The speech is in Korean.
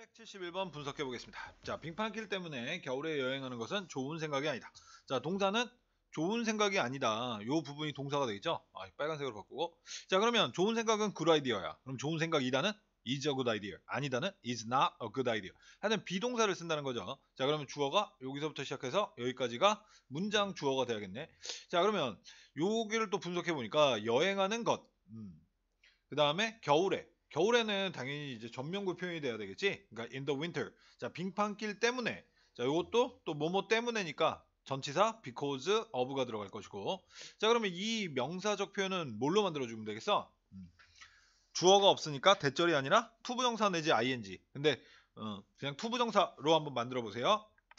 371번 분석해 보겠습니다. 자, 빙판길 때문에 겨울에 여행하는 것은 좋은 생각이 아니다. 자, 동사는 좋은 생각이 아니다. 요 부분이 동사가 되겠죠? 아, 빨간색으로 바꾸고. 자, 그러면 좋은 생각은 good idea야. 그럼 좋은 생각이다는 is a good idea. 아니다는 is not a good idea. 하여튼 비동사를 쓴다는 거죠. 자, 그러면 주어가 여기서부터 시작해서 여기까지가 문장 주어가 돼야겠네. 자, 그러면 여기를또 분석해 보니까 여행하는 것. 음. 그 다음에 겨울에 겨울에는 당연히 이제 전면구 표현이 돼야 되겠지. 그러니까 in the winter. 자, 빙판길 때문에. 자, 이것도 또 뭐뭐 때문에니까 전치사 because of가 들어갈 것이고. 자, 그러면 이 명사적 표현은 뭘로 만들어 주면 되겠어? 음. 주어가 없으니까 대절이 아니라 투부정사 내지 ing. 근데 어, 그냥 투부정사로 한번 만들어 보세요.